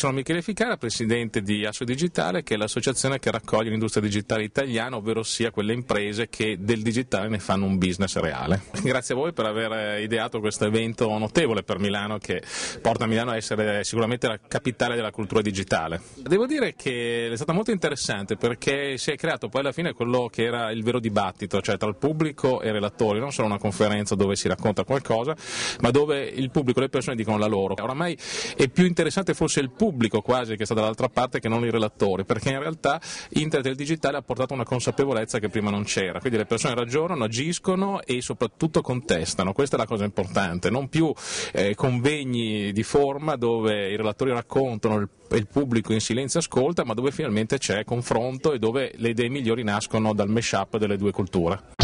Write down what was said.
Sono Michele Ficara, presidente di Asso Digitale, che è l'associazione che raccoglie l'industria digitale italiana, ovvero sia quelle imprese che del digitale ne fanno un business reale. Grazie a voi per aver eh, ideato questo evento notevole per Milano, che porta Milano a essere sicuramente la capitale della cultura digitale. Devo dire che è stato molto interessante perché si è creato poi alla fine quello che era il vero dibattito, cioè tra il pubblico e i relatori, non solo una conferenza dove si racconta qualcosa, ma dove il pubblico e le persone dicono la loro. Oramai è più interessante forse il pubblico pubblico quasi che sta dall'altra parte che non i relatori, perché in realtà Internet e il digitale ha portato una consapevolezza che prima non c'era, quindi le persone ragionano, agiscono e soprattutto contestano, questa è la cosa importante, non più eh, convegni di forma dove i relatori raccontano il il pubblico in silenzio ascolta, ma dove finalmente c'è confronto e dove le idee migliori nascono dal mash-up delle due culture.